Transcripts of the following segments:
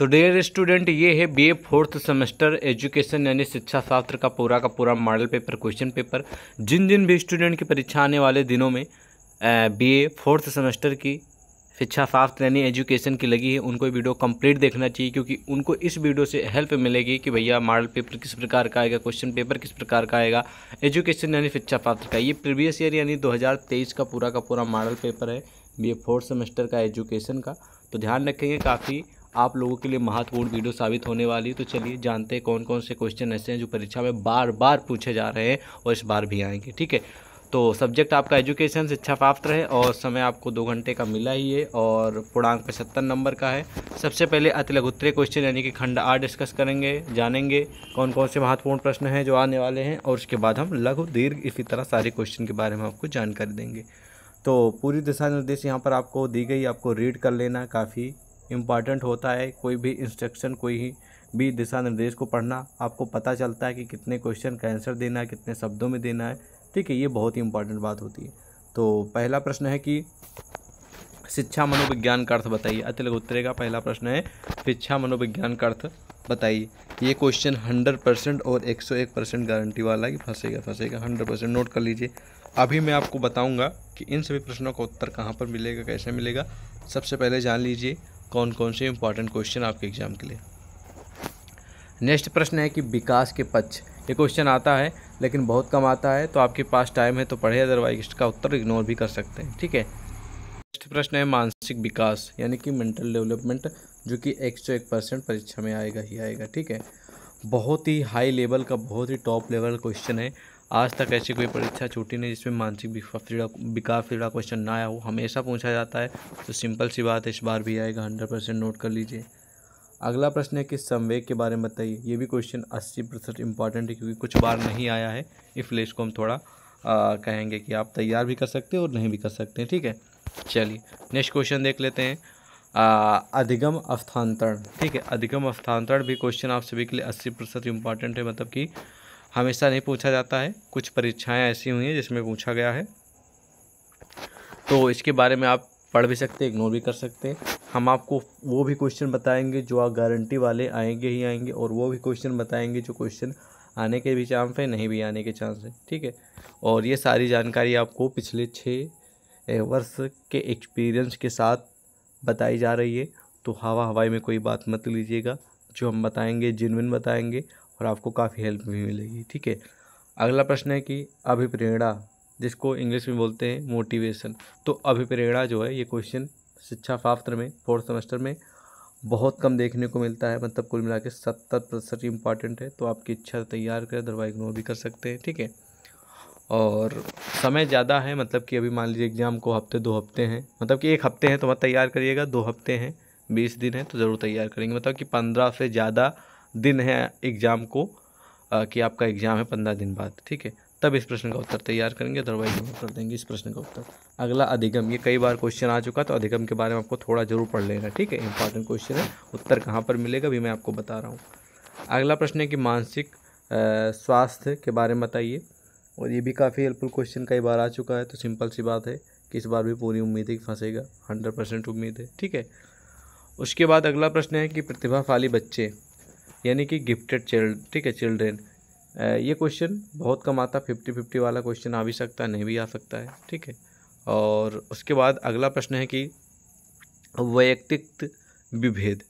तो dear student ये है बीए फोर्थ सेमेस्टर एजुकेशन यानी शिक्षा शास्त्र का पूरा का पूरा मॉडल पेपर क्वेश्चन पेपर जिन जिन भी स्टूडेंट की परीक्षा आने वाले दिनों में बीए फोर्थ सेमेस्टर की शिक्षा शास्त्र यानी एजुकेशन की लगी है उनको वीडियो कंप्लीट देखना चाहिए क्योंकि उनको इस वीडियो से हेल्प मिलेगी कि भैया मॉडल पेपर किस प्रकार का आएगा क्वेश्चन पेपर किस प्रकार का आएगा एजुकेशन यानी शिक्षा शास्त्र का ये प्रीवियस ईयर यानी दो का पूरा का पूरा मॉडल पेपर है बी ए फोर्थ सेमेस्टर का एजुकेशन का तो ध्यान रखेंगे काफ़ी आप लोगों के लिए महत्वपूर्ण वीडियो साबित होने वाली तो चलिए जानते हैं कौन कौन से क्वेश्चन ऐसे हैं जो परीक्षा में बार बार पूछे जा रहे हैं और इस बार भी आएंगे ठीक है तो सब्जेक्ट आपका एजुकेशन शिक्षा प्राप्त है और समय आपको दो घंटे का मिला ही है और पूर्णांक पचहत्तर नंबर का है सबसे पहले अति लघुत्तरीय क्वेश्चन यानी कि खंड आठ डिस्कस करेंगे जानेंगे कौन कौन से महत्वपूर्ण प्रश्न हैं जो आने वाले हैं और उसके बाद हम लघु दीर्घ इसी तरह सारे क्वेश्चन के बारे में आपको जानकारी देंगे तो पूरी दिशा निर्देश यहाँ पर आपको दी गई आपको रीड कर लेना काफ़ी इम्पॉर्टेंट होता है कोई भी इंस्ट्रक्शन कोई भी दिशा निर्देश को पढ़ना आपको पता चलता है कि कितने क्वेश्चन का आंसर देना है कितने शब्दों में देना है ठीक है ये बहुत ही इंपॉर्टेंट बात होती है तो पहला प्रश्न है कि शिक्षा मनोविज्ञान का अर्थ बताइए अतिलग उत्तरे का पहला प्रश्न है शिक्षा मनोविज्ञान का अर्थ बताइए ये क्वेश्चन हंड्रेड परसेंट और एक सौ एक परसेंट गारंटी वाला कि फंसेगा फंसेगा हंड्रेड परसेंट नोट कर लीजिए अभी मैं आपको बताऊंगा कि इन सभी प्रश्नों का उत्तर कहाँ पर मिलेगा कैसे मिलेगा सबसे पहले जान लीजिए कौन कौन से इंपॉर्टेंट क्वेश्चन आपके एग्ज़ाम के लिए नेक्स्ट प्रश्न है कि विकास के पक्ष ये क्वेश्चन आता है लेकिन बहुत कम आता है तो आपके पास टाइम है तो पढ़े अदरवाइज इसका उत्तर इग्नोर भी कर सकते हैं ठीक है नेक्स्ट प्रश्न है मानसिक विकास यानी कि मेंटल डेवलपमेंट जो कि एक सौ एक परसेंट परीक्षा में आएगा ही आएगा ठीक है बहुत ही हाई लेवल का बहुत ही टॉप लेवल क्वेश्चन है आज तक ऐसी कोई परीक्षा छूटी नहीं जिसमें मानसिक विकास पीड़ा क्वेश्चन ना आया हो हमेशा पूछा जाता है तो सिंपल सी बात है इस बार भी आएगा हंड्रेड परसेंट नोट कर लीजिए अगला प्रश्न है कि संवेग के बारे में बताइए ये भी क्वेश्चन अस्सी प्रतिशत इंपॉर्टेंट है क्योंकि कुछ बार नहीं आया है इसलिए को हम थोड़ा आ, कहेंगे कि आप तैयार भी कर सकते हैं और नहीं भी कर सकते हैं ठीक है चलिए नेक्स्ट क्वेश्चन देख लेते हैं आ, अधिगम स्थानांतरण ठीक है अधिगम स्थानांतरण भी क्वेश्चन आप सभी के लिए अस्सी प्रतिशत इंपॉर्टेंट है मतलब कि हमेशा नहीं पूछा जाता है कुछ परीक्षाएं ऐसी हुई हैं जिसमें पूछा गया है तो इसके बारे में आप पढ़ भी सकते हैं इग्नोर भी कर सकते हैं हम आपको वो भी क्वेश्चन बताएंगे जो आप गारंटी वाले आएंगे ही आएंगे और वो भी क्वेश्चन बताएंगे जो क्वेश्चन आने के भी चांस है नहीं भी आने के चांस है ठीक है और ये सारी जानकारी आपको पिछले छः वर्ष के एक्सपीरियंस के साथ बताई जा रही है तो हवा हवाई में कोई बात मत लीजिएगा जो हम बताएंगे जिनविन बताएंगे और आपको काफ़ी हेल्प भी मिलेगी ठीक है अगला प्रश्न है कि अभिप्रेरणा जिसको इंग्लिश में बोलते हैं मोटिवेशन तो अभिप्रेरणा जो है ये क्वेश्चन शिक्षा शास्त्र में फोर्थ सेमेस्टर में बहुत कम देखने को मिलता है मतलब कुल मिला के सत्तर प्रतिशत इंपॉर्टेंट है तो आपकी इच्छा तैयार करें दरवा इग्नोर भी कर सकते हैं ठीक है और समय ज़्यादा है मतलब कि अभी मान लीजिए एग्ज़ाम को हफ्ते दो हफ्ते हैं मतलब कि एक हफ्ते हैं तो मत तैयार करिएगा दो हफ्ते हैं बीस दिन हैं तो ज़रूर तैयार करेंगे मतलब कि पंद्रह से ज़्यादा दिन है एग्ज़ाम को कि आपका एग्ज़ाम है पंद्रह दिन बाद ठीक है तब इस प्रश्न का उत्तर तैयार करेंगे अदरवाइज हम उत्तर देंगे इस प्रश्न का उत्तर अगला अधिगम ये कई बार क्वेश्चन आ चुका तो अधिगम के बारे में आपको थोड़ा जरूर पढ़ लेना ठीक है इंपॉर्टेंट क्वेश्चन है उत्तर कहाँ पर मिलेगा भी मैं आपको बता रहा हूँ अगला प्रश्न है कि मानसिक स्वास्थ्य के बारे में बताइए और ये भी काफ़ी हेल्पफुल क्वेश्चन कई बार आ चुका है तो सिंपल सी बात है कि इस बार भी पूरी उम्मीद है कि फंसेगा हंड्रेड परसेंट उम्मीद है ठीक है उसके बाद अगला प्रश्न है कि प्रतिभाशाली बच्चे यानी कि गिफ्टेड चिल्ड ठीक है चिल्ड्रेन ये क्वेश्चन बहुत कम आता फिफ्टी फिफ्टी वाला क्वेश्चन आ भी सकता है नहीं भी आ सकता है ठीक है और उसके बाद अगला प्रश्न है कि वैयक्तिक विभेद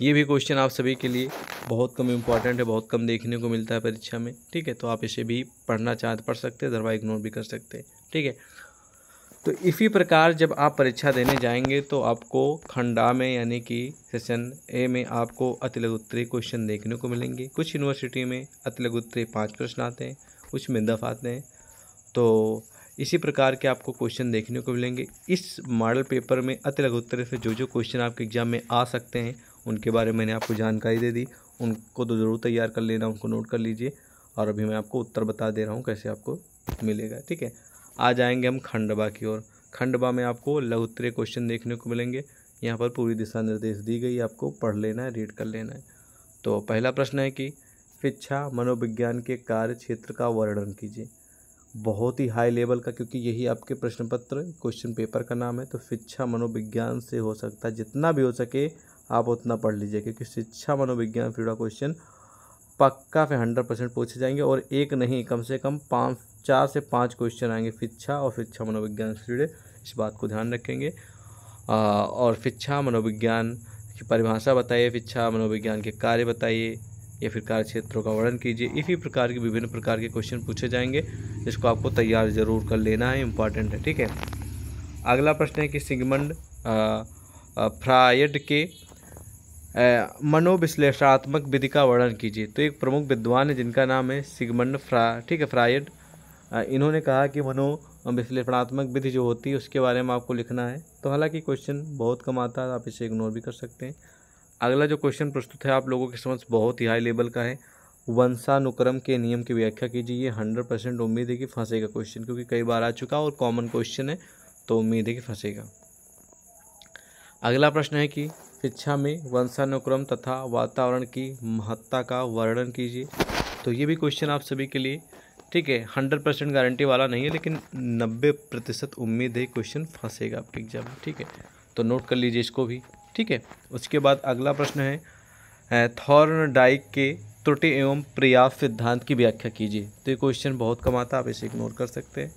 ये भी क्वेश्चन आप सभी के लिए बहुत कम इम्पॉर्टेंट है बहुत कम देखने को मिलता है परीक्षा में ठीक है तो आप इसे भी पढ़ना चाहते पढ़ सकते हैं दरवा इग्नोर भी कर सकते हैं ठीक है तो इसी प्रकार जब आप परीक्षा देने जाएंगे तो आपको खंडा में यानी कि सेशन ए में आपको अतिलगोत्तरी क्वेश्चन देखने को मिलेंगे कुछ यूनिवर्सिटी में अतिलगोत्तरी पाँच प्रश्न आते हैं कुछ में दफ़ आते हैं तो इसी प्रकार के आपको क्वेश्चन देखने को मिलेंगे इस मॉडल पेपर में अति लघुत्तर से जो जो क्वेश्चन आपके एग्ज़ाम में आ सकते हैं उनके बारे में मैंने आपको जानकारी दे दी उनको तो ज़रूर तैयार कर लेना उनको नोट कर लीजिए और अभी मैं आपको उत्तर बता दे रहा हूँ कैसे आपको मिलेगा ठीक है आ जाएंगे हम खंडवा की ओर खंडवा में आपको लघुत्तरीय क्वेश्चन देखने को मिलेंगे यहाँ पर पूरी दिशा निर्देश दी गई आपको पढ़ लेना है रीड कर लेना है तो पहला प्रश्न है कि शिक्षा मनोविज्ञान के कार्य क्षेत्र का वर्णन कीजिए बहुत ही हाई लेवल का क्योंकि यही आपके प्रश्न पत्र क्वेश्चन पेपर का नाम है तो शिक्षा मनोविज्ञान से हो सकता है जितना भी हो सके आप उतना पढ़ लीजिए क्योंकि शिक्षा मनोविज्ञान फिर क्वेश्चन पक्का फिर हंड्रेड परसेंट पूछे जाएंगे और एक नहीं कम से कम पाँच चार से पाँच क्वेश्चन आएंगे शिक्षा और शिक्षा मनोविज्ञान से जुड़े इस बात को ध्यान रखेंगे आ, और शिक्षा मनोविज्ञान की परिभाषा बताइए शिक्षा मनोविज्ञान के कार्य बताइए या फिर कार्य क्षेत्रों का वर्णन कीजिए इसी प्रकार के विभिन्न प्रकार के क्वेश्चन पूछे जाएंगे जिसको आपको तैयार ज़रूर कर लेना है इम्पॉर्टेंट है ठीक है अगला प्रश्न है कि सिगमंड फ्रायड के मनोविश्लेषणात्मक विधि का वर्णन कीजिए तो एक प्रमुख विद्वान है जिनका नाम है सिगमंड फ्रा ठीक है फ्रायड इन्होंने कहा कि मनोविश्लेषणात्मक विधि जो होती है उसके बारे में आपको लिखना है तो हालांकि क्वेश्चन बहुत कम आता है आप इसे इग्नोर भी कर सकते हैं अगला जो क्वेश्चन प्रस्तुत है आप लोगों की समझ बहुत ही हाई लेवल का है वंशानुक्रम के नियम की व्याख्या कीजिए ये हंड्रेड परसेंट उम्मीद है कि फंसेगा क्वेश्चन क्योंकि कई बार आ चुका और कॉमन क्वेश्चन है तो उम्मीद है कि फंसेगा अगला प्रश्न है कि शिक्षा में वंशानुक्रम तथा वातावरण की महत्ता का वर्णन कीजिए तो ये भी क्वेश्चन आप सभी के लिए ठीक है हंड्रेड परसेंट गारंटी वाला नहीं है लेकिन नब्बे प्रतिशत उम्मीद है क्वेश्चन फंसेगा आपके एग्जाम में ठीक है तो नोट कर लीजिए इसको भी ठीक है उसके बाद अगला प्रश्न है थॉर्न डाइक के त्रुटि एवं प्रयास सिद्धांत की व्याख्या कीजिए तो ये क्वेश्चन बहुत कम आता आप इसे इग्नोर कर सकते हैं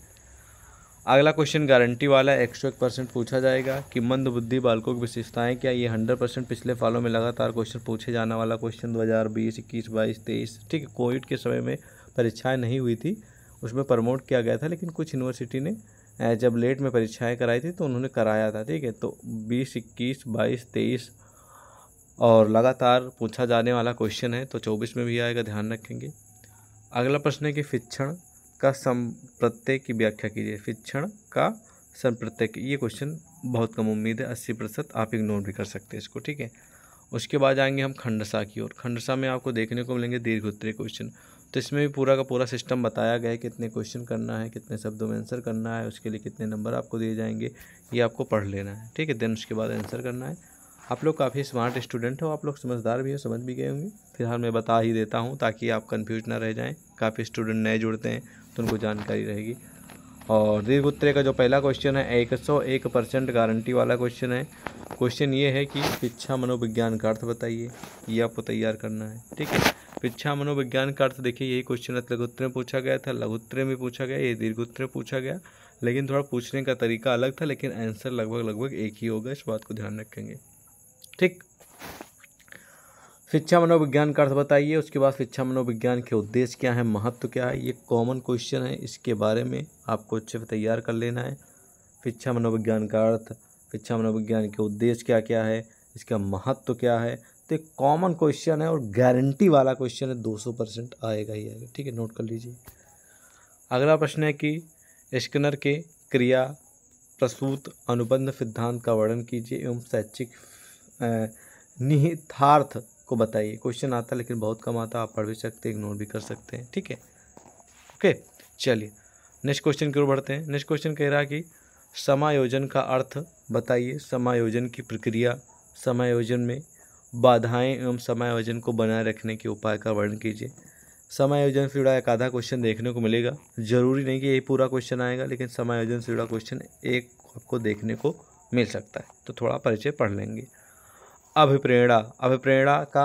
अगला क्वेश्चन गारंटी वाला है एक सौ एक परसेंट पूछा जाएगा कि मंद बुद्धि बालकों की विशेषताएं क्या ये हंड्रेड परसेंट पिछले फॉलो में लगातार क्वेश्चन पूछे जाने वाला क्वेश्चन दो हज़ार बीस इक्कीस बाईस तेईस ठीक है कोविड के समय में परीक्षाएं नहीं हुई थी उसमें प्रमोट किया गया था लेकिन कुछ यूनिवर्सिटी ने जब लेट में परीक्षाएँ कराई थी तो उन्होंने कराया था ठीक है तो बीस इक्कीस बाईस तेईस और लगातार पूछा जाने वाला क्वेश्चन है तो चौबीस में भी आएगा ध्यान रखेंगे अगला प्रश्न है कि शिक्षण का संप्रत्यय की व्याख्या कीजिए शिक्षण का संप्रत्यय ये क्वेश्चन बहुत कम उम्मीद है अस्सी प्रतिशत आप इग्नोर भी कर सकते हैं इसको ठीक है उसके बाद आएंगे हम खंडसा की ओर खंडसा में आपको देखने को मिलेंगे दीर्घ उत्तरीय क्वेश्चन तो इसमें भी पूरा का पूरा सिस्टम बताया गया है कितने क्वेश्चन करना है कितने शब्दों में आंसर करना है उसके लिए कितने नंबर आपको दिए जाएंगे ये आपको पढ़ लेना है ठीक है देन उसके बाद आंसर करना है आप लोग काफ़ी स्मार्ट स्टूडेंट हो आप लोग समझदार भी हो समझ भी गए होंगे फिलहाल मैं बता ही देता हूँ ताकि आप कन्फ्यूज ना रह जाएँ काफ़ी स्टूडेंट नए जुड़ते हैं तो उनको जानकारी रहेगी और दीर्घ उत्तरे का जो पहला क्वेश्चन है एक सौ एक परसेंट गारंटी वाला क्वेश्चन है क्वेश्चन ये है कि पिछा मनोविज्ञान का अर्थ बताइए ये आपको तैयार करना है ठीक है पिछा मनोविज्ञान का अर्थ देखिए यही क्वेश्चन लघुत्तर में पूछा गया था लघुत्तरे में पूछा गया ये दीर्घ उत्तर पूछा गया लेकिन थोड़ा पूछने का तरीका अलग था लेकिन आंसर लगभग लगभग एक ही होगा इस बात को ध्यान रखेंगे ठीक शिक्षा मनोविज्ञान का अर्थ बताइए उसके बाद शिक्षा मनोविज्ञान के उद्देश्य क्या है महत्व क्या है ये कॉमन क्वेश्चन है इसके बारे में आपको अच्छे से तैयार कर लेना है शिक्षा मनोविज्ञान का अर्थ शिक्षा मनोविज्ञान के उद्देश्य क्या क्या है इसका महत्व क्या है तो एक कॉमन क्वेश्चन है और गारंटी वाला क्वेश्चन है सौ परसेंट आएगा ही आएगा ठीक है नोट कर लीजिए अगला प्रश्न है कि स्किनर के क्रिया प्रसूत अनुबंध सिद्धांत का वर्णन कीजिए एवं शैक्षिक निहितार्थ को बताइए क्वेश्चन आता लेकिन बहुत कम आता आप पढ़ भी सकते हैं इग्नोर भी कर सकते हैं ठीक है ओके चलिए नेक्स्ट क्वेश्चन की ओर बढ़ते हैं नेक्स्ट क्वेश्चन कह रहा है कि समायोजन का अर्थ बताइए समायोजन की प्रक्रिया समायोजन में बाधाएं एवं समायोजन को बनाए रखने के उपाय का वर्णन कीजिए समायोजन से जुड़ा एक आधा क्वेश्चन देखने को मिलेगा जरूरी नहीं कि यही पूरा क्वेश्चन आएगा लेकिन समायोजन से जुड़ा क्वेश्चन एक आपको देखने को मिल सकता है तो थोड़ा परिचय पढ़ लेंगे अभिप्रेरणा अभिप्रेरणा का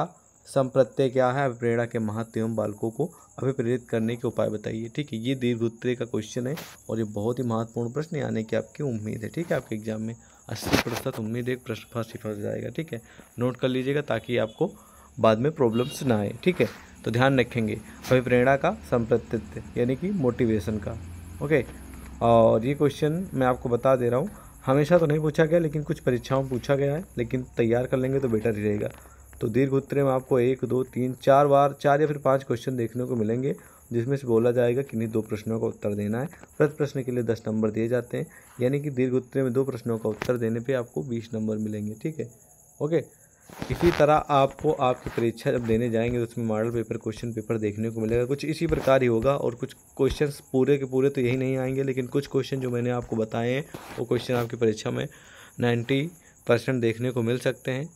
संप्रत्यय क्या है अभिप्रेरणा के महत्व एवं बालकों को अभिप्रेरित करने के उपाय बताइए ठीक है ये दीर्घ उत्तरे का क्वेश्चन है और ये बहुत ही महत्वपूर्ण प्रश्न आने की आपकी उम्मीद है ठीक है आपके एग्जाम में अस्सी प्रतिशत उम्मीद एक प्रश्न फर्स्ट ही जाएगा ठीक है नोट कर लीजिएगा ताकि आपको बाद में प्रॉब्लम्स ना आए ठीक है तो ध्यान रखेंगे अभिप्रेरणा का संप्रतित्व यानी कि मोटिवेशन का ओके और ये क्वेश्चन मैं आपको बता दे रहा हूँ हमेशा तो नहीं पूछा गया लेकिन कुछ परीक्षाओं में पूछा गया है लेकिन तैयार कर लेंगे तो बेटर ही रहेगा तो दीर्घ उत्तरे में आपको एक दो तीन चार बार चार या फिर पाँच क्वेश्चन देखने को मिलेंगे जिसमें से बोला जाएगा कि नहीं दो प्रश्नों का उत्तर देना है प्रति प्रश्न के लिए दस नंबर दिए जाते हैं यानी कि दीर्घ उत्तरे में दो प्रश्नों का उत्तर देने पर आपको बीस नंबर मिलेंगे ठीक है ओके इसी तरह आपको आपकी परीक्षा जब देने जाएंगे तो उसमें मॉडल पेपर क्वेश्चन पेपर देखने को मिलेगा कुछ इसी प्रकार ही होगा और कुछ क्वेश्चन पूरे के पूरे तो यही नहीं आएंगे लेकिन कुछ क्वेश्चन जो मैंने आपको बताए हैं वो क्वेश्चन आपकी परीक्षा में नाइन्टी परसेंट देखने को मिल सकते हैं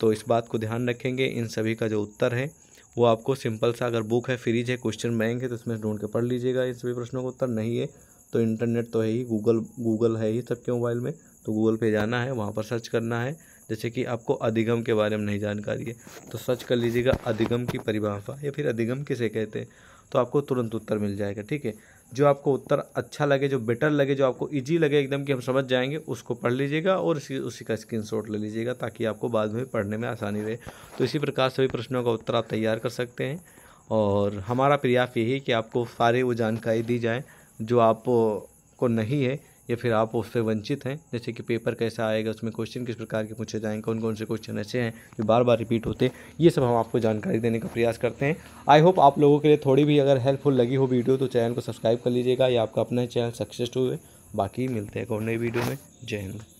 तो इस बात को ध्यान रखेंगे इन सभी का जो उत्तर है वो आपको सिंपल सा अगर बुक है फ्रीज है क्वेश्चन बैंक है तो उसमें ढूंढ के पढ़ लीजिएगा इन सभी प्रश्नों का उत्तर नहीं है तो इंटरनेट तो है ही गूगल गूगल है ही सबके मोबाइल में तो गूगल पे जाना है वहाँ पर सर्च करना है जैसे कि आपको अधिगम के बारे में नहीं जानकारी है तो सर्च कर लीजिएगा अधिगम की परिभाषा या फिर अधिगम किसे कहते हैं तो आपको तुरंत उत्तर मिल जाएगा ठीक है जो आपको उत्तर अच्छा लगे जो बेटर लगे जो आपको इजी लगे एकदम कि हम समझ जाएंगे उसको पढ़ लीजिएगा और उसी उसी का स्क्रीनशॉट ले लीजिएगा ताकि आपको बाद में पढ़ने में आसानी रहे तो इसी प्रकार सभी प्रश्नों का उत्तर आप तैयार कर सकते हैं और हमारा प्रयास यही कि आपको सारे वो जानकारी दी जाए जो आपको नहीं है या फिर आप उससे वंचित हैं जैसे कि पेपर कैसा आएगा उसमें क्वेश्चन किस प्रकार के पूछे जाएंगे कौन कौन से क्वेश्चन ऐसे हैं जो बार बार रिपीट होते ये सब हम आपको जानकारी देने का प्रयास करते हैं आई होप आप लोगों के लिए थोड़ी भी अगर हेल्पफुल लगी हो वीडियो तो चैनल को सब्सक्राइब कर लीजिएगा या आपका अपना चैनल सक्सेस हुए बाकी मिलते हैं कौन नई वीडियो में जय हिंद